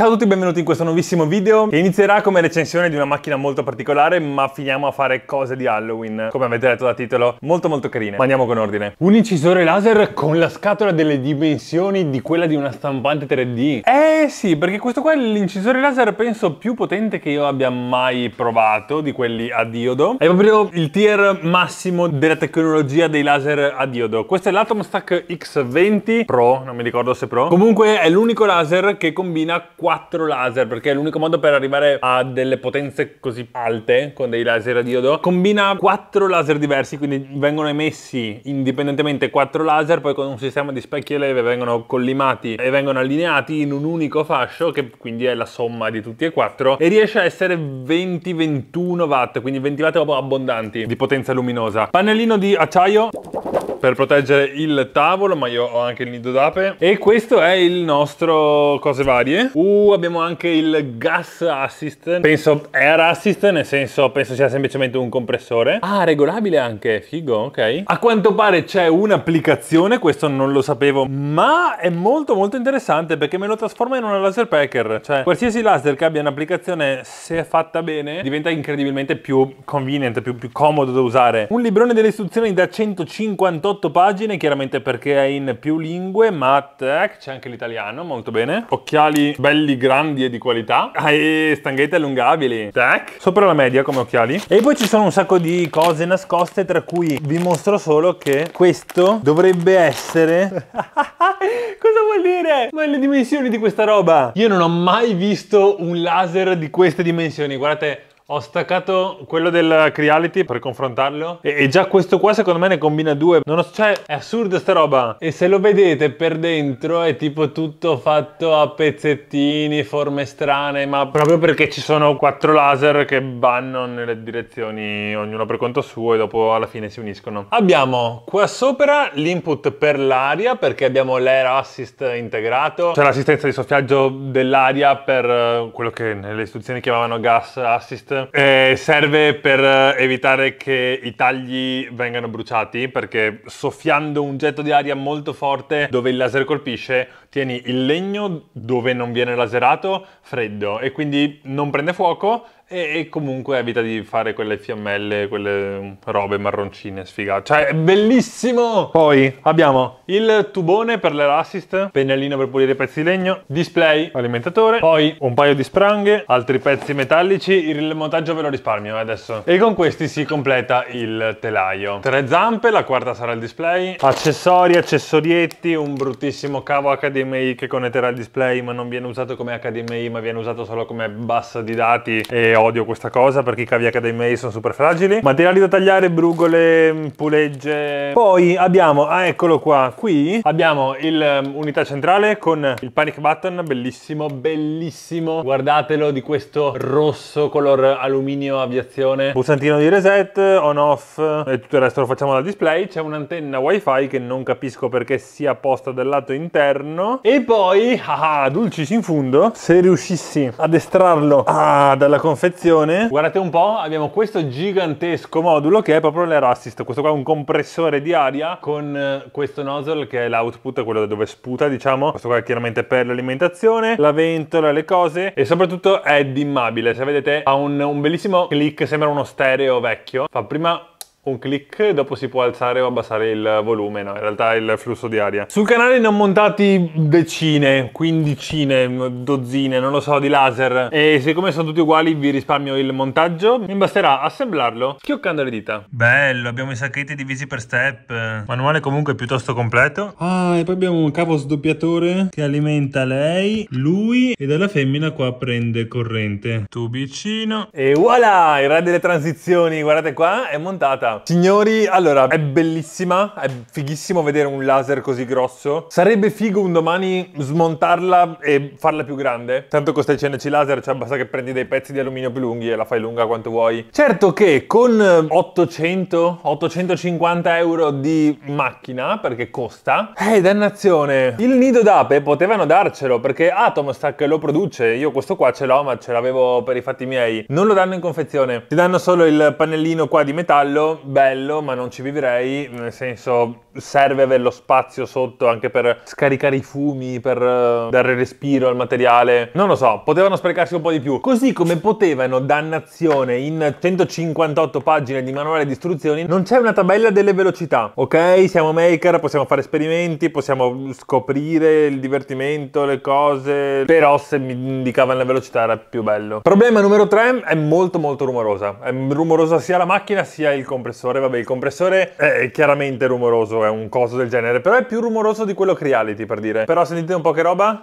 Ciao a tutti e benvenuti in questo nuovissimo video che inizierà come recensione di una macchina molto particolare ma finiamo a fare cose di Halloween come avete letto da titolo molto molto carine ma andiamo con ordine un incisore laser con la scatola delle dimensioni di quella di una stampante 3D eh sì perché questo qua è l'incisore laser penso più potente che io abbia mai provato di quelli a diodo è proprio il tier massimo della tecnologia dei laser a diodo questo è l'Atom Stack X20 Pro non mi ricordo se Pro comunque è l'unico laser che combina 4 4 laser perché è l'unico modo per arrivare a delle potenze così alte con dei laser a diodo. Combina quattro laser diversi, quindi vengono emessi indipendentemente quattro laser, poi con un sistema di specchi e leve vengono collimati e vengono allineati in un unico fascio che quindi è la somma di tutti e quattro e riesce a essere 20-21 watt, quindi 20 watt abbondanti di potenza luminosa. Pannellino di acciaio per proteggere il tavolo, ma io ho anche il nido d'ape. E questo è il nostro cose varie. Uh, abbiamo anche il gas assist. Penso air assist, nel senso penso sia semplicemente un compressore. Ah, regolabile anche, figo, ok. A quanto pare c'è un'applicazione, questo non lo sapevo, ma è molto molto interessante perché me lo trasforma in una laser packer. Cioè, qualsiasi laser che abbia un'applicazione, se fatta bene, diventa incredibilmente più convenient, più, più comodo da usare. Un librone delle istruzioni da 158 48 pagine, chiaramente perché è in più lingue, ma eh, c'è anche l'italiano, molto bene. Occhiali belli, grandi e di qualità. Ah, e stanghette allungabili. Tac. Sopra la media come occhiali. E poi ci sono un sacco di cose nascoste, tra cui vi mostro solo che questo dovrebbe essere... Cosa vuol dire? Ma le dimensioni di questa roba? Io non ho mai visto un laser di queste dimensioni, guardate... Ho staccato quello del Creality per confrontarlo e, e, già questo qua secondo me ne combina due. Non ho, cioè è assurda sta roba. E se lo vedete per dentro è tipo tutto fatto a pezzettini, forme strane, ma proprio perché ci sono quattro laser che vanno nelle direzioni ognuno per conto suo e dopo alla fine si uniscono. Abbiamo qua sopra l'input per l'aria perché abbiamo l'air assist integrato, cioè l'assistenza di soffiaggio dell'aria per eh, quello che nelle istruzioni chiamavano gas assist eh, serve per eh, evitare che i tagli vengano bruciati perché soffiando un getto di aria molto forte dove il laser colpisce tieni il legno dove non viene laserato freddo e quindi non prende fuoco e, e, comunque evita di fare quelle fiammelle, quelle robe marroncine sfigate. Cioè, è bellissimo! Poi abbiamo il tubone per l'assist, pennellino per pulire i pezzi di legno, display, alimentatore, poi un paio di spranghe, altri pezzi metallici, il montaggio ve lo risparmio adesso. E con questi si completa il telaio. Tre zampe, la quarta sarà il display, accessori, accessorietti, un bruttissimo cavo HDMI che connetterà il display ma non viene usato come HDMI ma viene usato solo come bassa di dati e odio questa cosa perché i caviacca dei mei sono super fragili. Materiali da tagliare, brugole, mm, pulegge. Poi abbiamo, ah eccolo qua, qui abbiamo l'unità mm, centrale con il panic button, bellissimo, bellissimo. Guardatelo di questo rosso color alluminio aviazione. Pulsantino di reset, on off e tutto il resto lo facciamo dal display. C'è un'antenna wifi che non capisco perché sia posta dal lato interno. E poi, ah, ah, dulcis in fundo, se riuscissi ad estrarlo ah, dalla confezione perfezione. Guardate un po', abbiamo questo gigantesco modulo che è proprio l'air assist. Questo qua è un compressore di aria con eh, questo nozzle che è l'output, quello dove sputa, diciamo. Questo qua è chiaramente per l'alimentazione, la ventola, le cose. E soprattutto è dimmabile. Se vedete ha un, un bellissimo click, sembra uno stereo vecchio. Fa prima un clic, dopo si può alzare o abbassare il volume, no, in realtà il flusso di aria. Sul canale ne ho montati decine, quindicine, dozzine, non lo so, di laser. E siccome sono tutti uguali vi risparmio il montaggio. Mi basterà assemblarlo schioccando le dita. Bello, abbiamo i sacchetti divisi per step. Manuale comunque piuttosto completo. Ah, e poi abbiamo un cavo sdoppiatore che alimenta lei, lui e dalla femmina qua prende corrente. Tubicino. E voilà, il re delle transizioni, guardate qua, è montata signori, allora, è bellissima, è fighissimo vedere un laser così grosso. Sarebbe figo un domani smontarla e farla più grande. Tanto costa il CNC laser, cioè basta che prendi dei pezzi di alluminio più lunghi e la fai lunga quanto vuoi. Certo che con 800, eh, 850 euro di macchina, perché costa, eh, dannazione. Il nido d'ape potevano darcelo, perché Atomstack lo produce. Io questo qua ce l'ho, ma ce l'avevo per i fatti miei. Non lo danno in confezione. Ti danno solo il pannellino qua di metallo bello, ma non ci vivrei, nel senso serve avere lo spazio sotto anche per scaricare i fumi, per eh, dare respiro al materiale. Non lo so, potevano sprecarsi un po' di più. Così come potevano, dannazione, in 158 pagine di manuale di istruzioni non c'è una tabella delle velocità. Ok, siamo maker, possiamo fare esperimenti, possiamo scoprire il divertimento, le cose, però se mi indicavano la velocità era più bello. Problema numero 3 è molto molto rumorosa. È rumorosa sia la macchina sia il computer compressore, vabbè il compressore è chiaramente rumoroso, è un coso del genere, però è più rumoroso di quello Creality per dire. Però sentite un po' che roba?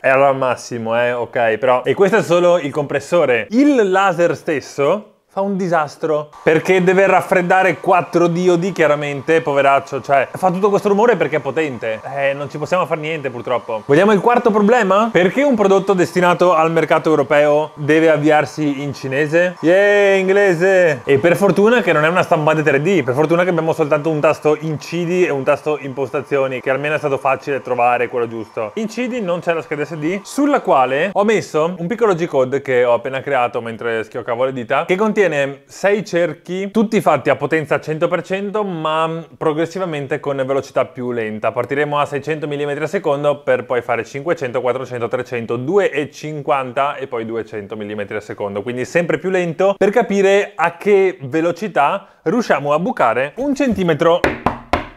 Era al massimo, eh, ok, però... E questo è solo il compressore. Il laser stesso fa un disastro perché deve raffreddare quattro diodi chiaramente poveraccio cioè fa tutto questo rumore perché è potente eh non ci possiamo fare niente purtroppo vogliamo il quarto problema perché un prodotto destinato al mercato europeo deve avviarsi in cinese yeah inglese e per fortuna che non è una stampante 3d per fortuna che abbiamo soltanto un tasto incidi e un tasto impostazioni che almeno è stato facile trovare quello giusto incidi non c'è la scheda sd sulla quale ho messo un piccolo g code che ho appena creato mentre schioccavo le dita che contiene Contiene 6 cerchi, tutti fatti a potenza 100%, ma progressivamente con velocità più lenta. Partiremo a 600 mm al secondo per poi fare 500, 400, 300, 2,50 e poi 200 mm al secondo. Quindi sempre più lento per capire a che velocità riusciamo a bucare un centimetro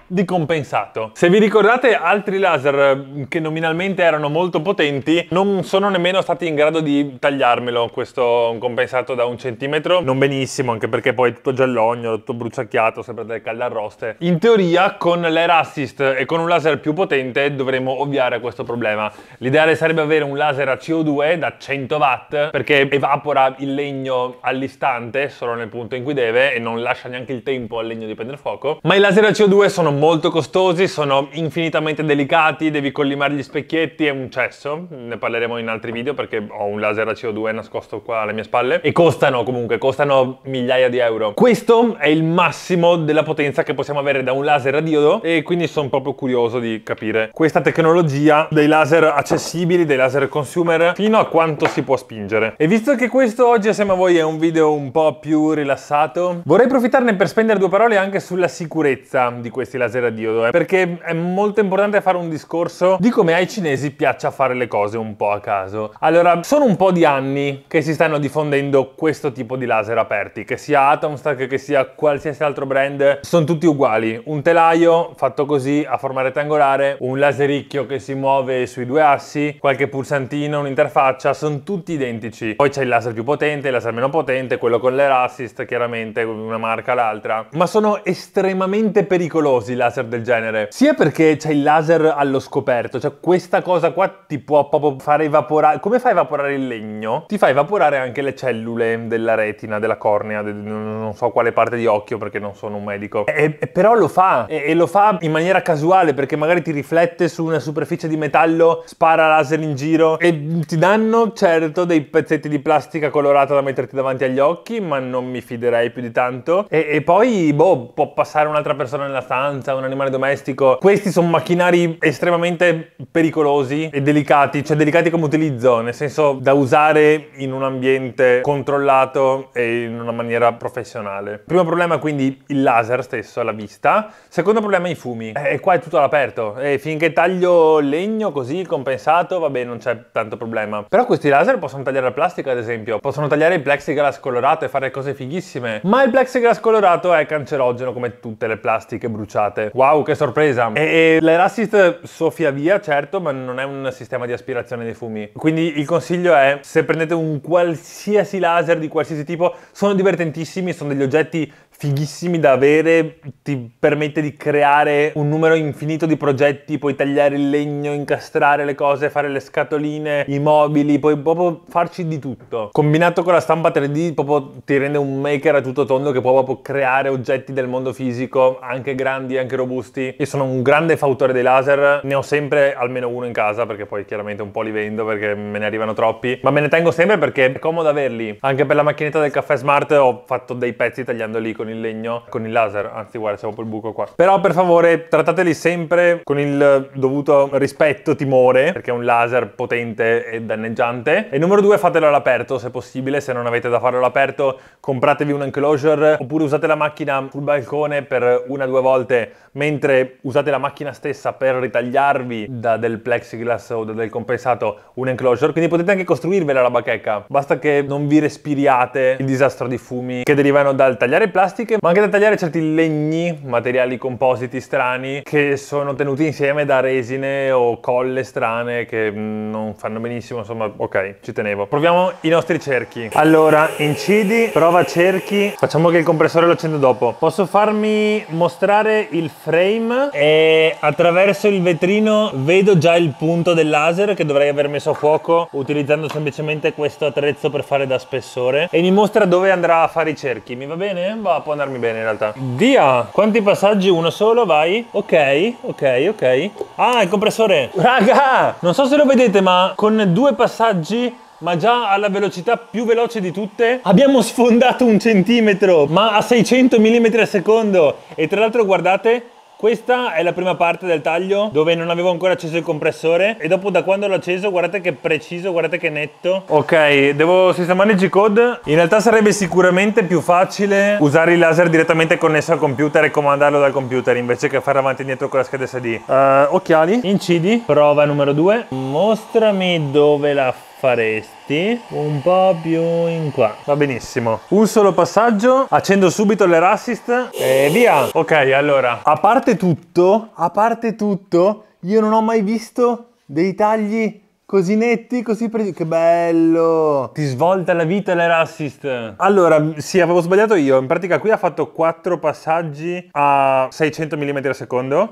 di compensato. Se vi ricordate altri laser eh, che nominalmente erano molto potenti, non sono nemmeno stati in grado di tagliarmelo questo compensato da un centimetro, non benissimo anche perché poi è tutto giallognolo, tutto bruciacchiato, sempre delle calde arroste. In teoria con l'air assist e con un laser più potente dovremmo ovviare a questo problema. L'ideale sarebbe avere un laser a CO2 da 100 watt perché evapora il legno all'istante, solo nel punto in cui deve e non lascia neanche il tempo al legno di prendere fuoco, ma i laser a CO2 sono molto costosi, sono infinitamente delicati, devi collimare gli specchietti, è un cesso, ne parleremo in altri video perché ho un laser a CO2 nascosto qua alle mie spalle e costano comunque, costano migliaia di euro. Questo è il massimo della potenza che possiamo avere da un laser a diodo e quindi sono proprio curioso di capire questa tecnologia dei laser accessibili, dei laser consumer, fino a quanto si può spingere. E visto che questo oggi assieme a voi è un video un po' più rilassato, vorrei approfittarne per spendere due parole anche sulla sicurezza di questi laser piacere a Diodore, perché è molto importante fare un discorso di come ai cinesi piaccia fare le cose un po' a caso. Allora, sono un po' di anni che si stanno diffondendo questo tipo di laser aperti, che sia Atomstack, che sia qualsiasi altro brand, sono tutti uguali. Un telaio fatto così a forma rettangolare, un lasericchio che si muove sui due assi, qualche pulsantino, un'interfaccia, sono tutti identici. Poi c'è il laser più potente, il laser meno potente, quello con l'air assist, chiaramente una marca l'altra, ma sono estremamente pericolosi laser del genere. Sia perché c'è il laser allo scoperto, cioè questa cosa qua ti può proprio fare evaporare. Come fa a evaporare il legno? Ti fa evaporare anche le cellule della retina, della cornea, de... non so quale parte di occhio perché non sono un medico. E, e però lo fa, e, e, lo fa in maniera casuale perché magari ti riflette su una superficie di metallo, spara laser in giro e ti danno certo dei pezzetti di plastica colorata da metterti davanti agli occhi, ma non mi fiderei più di tanto. E, e poi, boh, può passare un'altra persona nella stanza vacanza, un animale domestico. Questi sono macchinari estremamente pericolosi e delicati, cioè delicati come utilizzo, nel senso da usare in un ambiente controllato e in una maniera professionale. Primo problema quindi il laser stesso la vista. Secondo problema i fumi. E eh, qua è tutto all'aperto e finché taglio legno così compensato, vabbè, non c'è tanto problema. Però questi laser possono tagliare la plastica, ad esempio, possono tagliare il plexiglass colorato e fare cose fighissime, ma il plexiglass colorato è cancerogeno come tutte le plastiche bruciate parte. Wow, che sorpresa! E, e l'assist soffia via, certo, ma non è un sistema di aspirazione dei fumi. Quindi il consiglio è, se prendete un qualsiasi laser di qualsiasi tipo, sono divertentissimi, sono degli oggetti fighissimi da avere, ti permette di creare un numero infinito di progetti, puoi tagliare il legno, incastrare le cose, fare le scatoline, i mobili, puoi proprio farci di tutto. Combinato con la stampa 3D proprio ti rende un maker a tutto tondo che può proprio creare oggetti del mondo fisico, anche grandi, anche robusti. Io sono un grande fautore dei laser, ne ho sempre almeno uno in casa perché poi chiaramente un po' li vendo perché me ne arrivano troppi, ma me ne tengo sempre perché è comodo averli. Anche per la macchinetta del caffè smart ho fatto dei pezzi tagliandoli con con il legno, con il laser, anzi guarda siamo per il buco qua. Però per favore trattateli sempre con il dovuto rispetto, timore, perché è un laser potente e danneggiante. E numero due fatelo all'aperto se possibile, se non avete da farlo all'aperto compratevi un enclosure oppure usate la macchina sul balcone per una o due volte mentre usate la macchina stessa per ritagliarvi da del plexiglass o da del compensato un enclosure, quindi potete anche costruirvela la bacheca, basta che non vi respiriate il disastro di fumi che derivano dal tagliare il plastico plastiche, ma anche da tagliare certi legni, materiali compositi strani, che sono tenuti insieme da resine o colle strane che mm, non fanno benissimo, insomma, ok, ci tenevo. Proviamo i nostri cerchi. Allora, incidi, prova cerchi, facciamo che il compressore lo accendo dopo. Posso farmi mostrare il frame e attraverso il vetrino vedo già il punto del laser che dovrei aver messo a fuoco utilizzando semplicemente questo attrezzo per fare da spessore e mi mostra dove andrà a fare i cerchi, mi va bene? Va, a può andarmi bene in realtà. Via! Quanti passaggi? Uno solo, vai. Ok, ok, ok. Ah, il compressore. Raga! Non so se lo vedete, ma con due passaggi ma già alla velocità più veloce di tutte abbiamo sfondato un centimetro ma a 600 mm al secondo e tra l'altro guardate questa è la prima parte del taglio dove non avevo ancora acceso il compressore e dopo da quando l'ho acceso guardate che preciso, guardate che netto. Ok, devo sistemare il G-code. In realtà sarebbe sicuramente più facile usare il laser direttamente connesso al computer e comandarlo dal computer invece che fare avanti e indietro con la scheda SD. Uh, eh, occhiali, incidi, prova numero 2, mostrami dove la faresti un po' più in qua va benissimo un solo passaggio accendo subito le assist e via ok allora a parte tutto a parte tutto io non ho mai visto dei tagli Così netti, così presi. Che bello! Ti svolta la vita l'erassist. Allora, sì, avevo sbagliato io. In pratica qui ha fatto quattro passaggi a 600 mm al secondo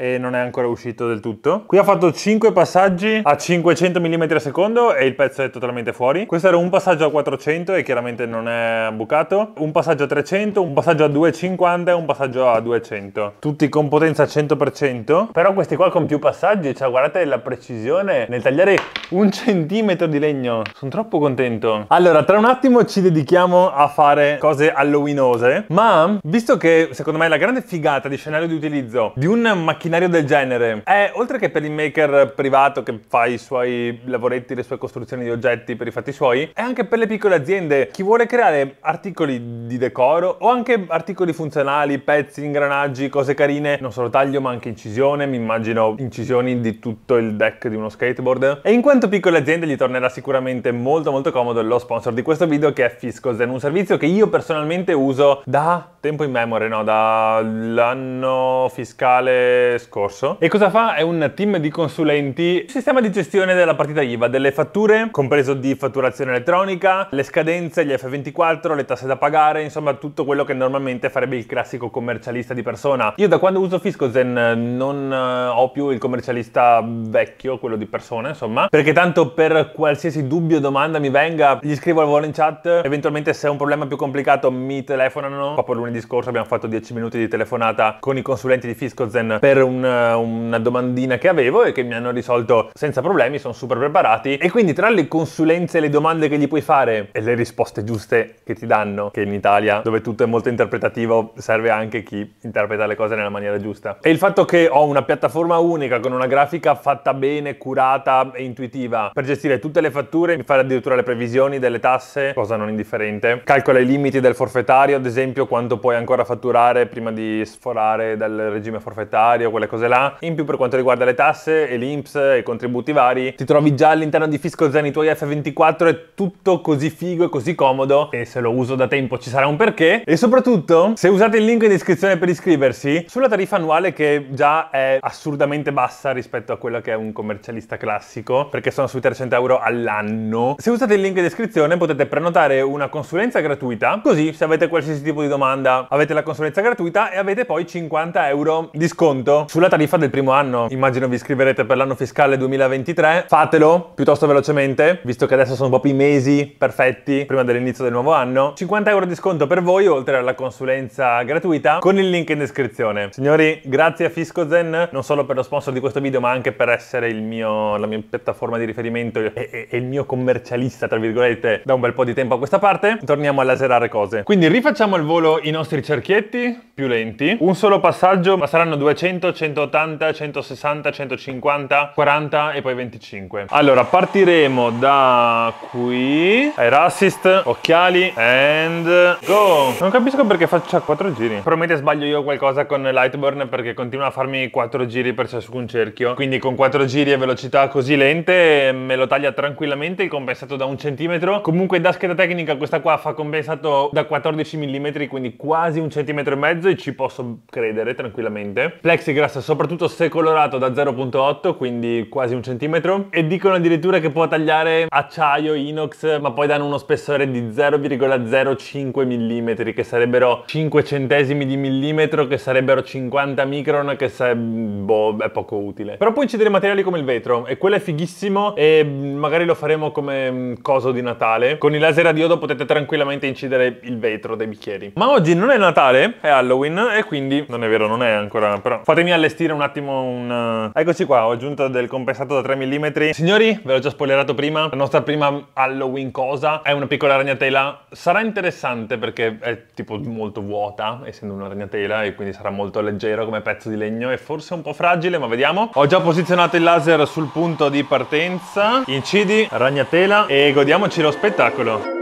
e non è ancora uscito del tutto. Qui ha fatto 5 passaggi a 500 mm al secondo e il pezzo è totalmente fuori. Questo era un passaggio a 400 e chiaramente non è bucato, un passaggio a 300, un passaggio a 250 e un passaggio a 200. Tutti con potenza 100%, però questi qua con più passaggi, cioè guardate la precisione nel tagliare un centimetro di legno. Sono troppo contento. Allora, tra un attimo ci dedichiamo a fare cose alloweenose, ma visto che secondo me la grande figata di scenario di utilizzo di un macchinario macchinario del genere è, oltre che per il maker privato che fa i suoi lavoretti, le sue costruzioni di oggetti per i fatti suoi, è anche per le piccole aziende. Chi vuole creare articoli di decoro o anche articoli funzionali, pezzi, ingranaggi, cose carine, non solo taglio ma anche incisione, mi immagino incisioni di tutto il deck di uno skateboard. E in quanto piccole aziende gli tornerà sicuramente molto molto comodo lo sponsor di questo video che è Fiscozen, un servizio che io personalmente uso da tempo in memoria, no, dall'anno fiscale scorso. E cosa fa? È un team di consulenti, sistema di gestione della partita IVA, delle fatture, compreso di fatturazione elettronica, le scadenze, gli F24, le tasse da pagare, insomma tutto quello che normalmente farebbe il classico commercialista di persona. Io da quando uso FiscoZen eh, non eh, ho più il commercialista vecchio, quello di persona, insomma, perché tanto per qualsiasi dubbio o domanda mi venga, gli scrivo al volo in chat, eventualmente se è un problema più complicato mi telefonano. Proprio lunedì scorso abbiamo fatto 10 minuti di telefonata con i consulenti di FiscoZen per per eh, una, domandina che avevo e che mi hanno risolto senza problemi, sono super preparati. E quindi tra le consulenze e le domande che gli puoi fare e le risposte giuste che ti danno, che in Italia, dove tutto è molto interpretativo, serve anche chi interpreta le cose nella maniera giusta. E il fatto che ho una piattaforma unica con una grafica fatta bene, curata e intuitiva per gestire tutte le fatture, mi fa addirittura le previsioni delle tasse, cosa non indifferente. Calcola i limiti del forfettario, ad esempio quanto puoi ancora fatturare prima di sforare dal regime forfettario, quelle cose là. In più per quanto riguarda le tasse e l'INPS e i contributi vari, ti trovi già all'interno di Fisco Zen i tuoi F24, è tutto così figo e così comodo e se lo uso da tempo ci sarà un perché. E soprattutto, se usate il link in descrizione per iscriversi, sulla tariffa annuale che già è assurdamente bassa rispetto a quella che è un commercialista classico, perché sono sui 300 euro all'anno, se usate il link in descrizione potete prenotare una consulenza gratuita, così se avete qualsiasi tipo di domanda avete la consulenza gratuita e avete poi 50 euro di sconto sulla tariffa del primo anno. Immagino vi iscriverete per l'anno fiscale 2023. Fatelo piuttosto velocemente, visto che adesso sono proprio i mesi perfetti prima dell'inizio del nuovo anno. 50 euro di sconto per voi, oltre alla consulenza gratuita, con il link in descrizione. Signori, grazie a FiscoZen, non solo per lo sponsor di questo video, ma anche per essere il mio, la mia piattaforma di riferimento e, e, e il mio commercialista, tra virgolette, da un bel po' di tempo a questa parte. Torniamo a laserare cose. Quindi rifacciamo al volo i nostri cerchietti più lenti. Un solo passaggio, ma saranno 200 180, 160, 150, 40 e poi 25. Allora, partiremo da qui. Air assist, occhiali, and go! Non capisco perché faccia 4 giri. Probabilmente sbaglio io qualcosa con Lightburn perché continua a farmi 4 giri per ciascun cerchio. Quindi con 4 giri e velocità così lente me lo taglia tranquillamente, compensato da un centimetro. Comunque da scheda tecnica questa qua fa compensato da 14 mm, quindi quasi un centimetro e mezzo e ci posso credere tranquillamente. Plexig grasso, soprattutto se colorato da 0.8, quindi quasi un centimetro. E dicono addirittura che può tagliare acciaio, inox, ma poi danno uno spessore di 0,05 mm, che sarebbero 5 centesimi di millimetro, che sarebbero 50 micron, che sarebbe boh, è poco utile. Però può incidere materiali come il vetro, e quello è fighissimo, e magari lo faremo come mm, coso di Natale. Con il laser a diodo potete tranquillamente incidere il vetro dei bicchieri. Ma oggi non è Natale, è Halloween, e quindi... Non è vero, non è ancora, però... Fatemi Fatemi allestire un attimo un... Eh, Eccoci qua, ho aggiunto del compensato da 3 mm. Signori, ve l'ho già spoilerato prima, la nostra prima Halloween cosa è una piccola ragnatela. Sarà interessante perché è tipo molto vuota, essendo una ragnatela, e quindi sarà molto leggero come pezzo di legno e forse un po' fragile, ma vediamo. Ho già posizionato il laser sul punto di partenza. Incidi, ragnatela e godiamoci lo spettacolo.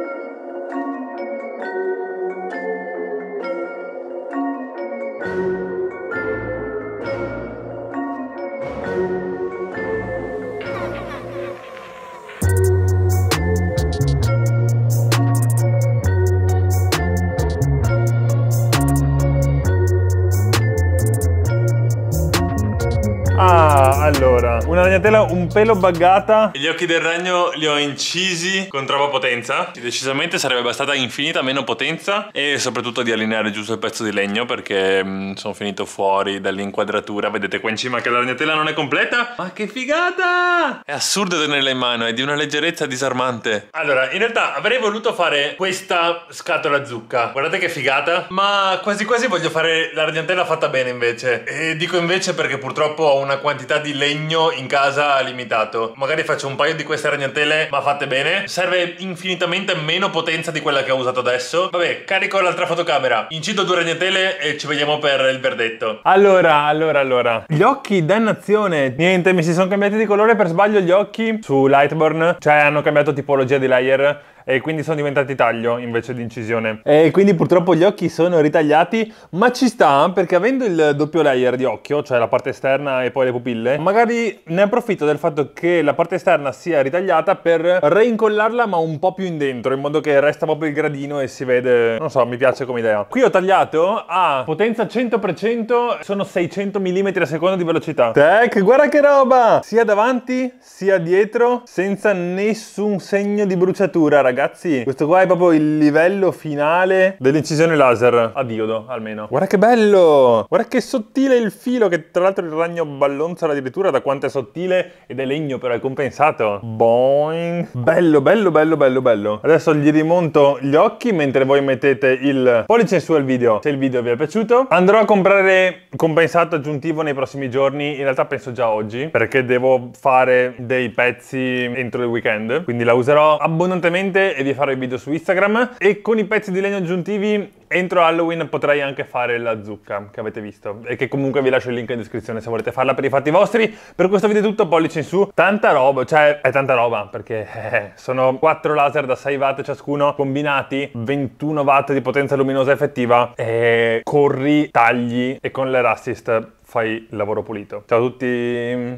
Allora, una ragnatela un pelo buggata. Gli occhi del ragno li ho incisi con troppa potenza. Decisamente sarebbe bastata infinita meno potenza e soprattutto di allineare giusto il pezzo di legno perché mh, mm, sono finito fuori dall'inquadratura. Vedete qua in cima che la ragnatela non è completa? Ma che figata! È assurdo tenerla in mano, è di una leggerezza disarmante. Allora, in realtà avrei voluto fare questa scatola zucca. Guardate che figata. Ma quasi quasi voglio fare la ragnatela fatta bene invece. E dico invece perché purtroppo ho una quantità di legno in casa limitato. Magari faccio un paio di queste ragnatele, ma fatte bene. Serve infinitamente meno potenza di quella che ho usato adesso. Vabbè, carico l'altra fotocamera, incido due ragnatele e ci vediamo per il verdetto. Allora, allora, allora. Gli occhi, dannazione. Niente, mi si sono cambiati di colore per sbaglio gli occhi su Lightborn. Cioè, hanno cambiato tipologia di layer e quindi sono diventati taglio invece di incisione. E quindi purtroppo gli occhi sono ritagliati, ma ci sta perché avendo il doppio layer di occhio, cioè la parte esterna e poi le pupille, magari ne approfitto del fatto che la parte esterna sia ritagliata per reincollarla ma un po' più in dentro, in modo che resta proprio il gradino e si vede, non so, mi piace come idea. Qui ho tagliato a potenza 100%, sono 600 mm a seconda di velocità. Tech, guarda che roba! Sia davanti, sia dietro, senza nessun segno di bruciatura, ragazzi ragazzi, questo qua è proprio il livello finale dell'incisione laser a diodo, almeno. Guarda che bello! Guarda che sottile il filo, che tra l'altro il ragno ballonza addirittura da quanto è sottile ed è legno però è compensato. Boing! Bello, bello, bello, bello, bello. Adesso gli rimonto gli occhi mentre voi mettete il pollice su al video se il video vi è piaciuto. Andrò a comprare compensato aggiuntivo nei prossimi giorni, in realtà penso già oggi, perché devo fare dei pezzi entro il weekend, quindi la userò abbondantemente piacere e di fare video su Instagram e con i pezzi di legno aggiuntivi entro Halloween potrei anche fare la zucca che avete visto e che comunque vi lascio il link in descrizione se volete farla per i fatti vostri. Per questo video è tutto, pollice in su, tanta roba, cioè è tanta roba perché eh, eh, sono 4 laser da 6 watt ciascuno combinati, 21 watt di potenza luminosa effettiva e corri, tagli e con l'air assist fai il lavoro pulito. Ciao a tutti!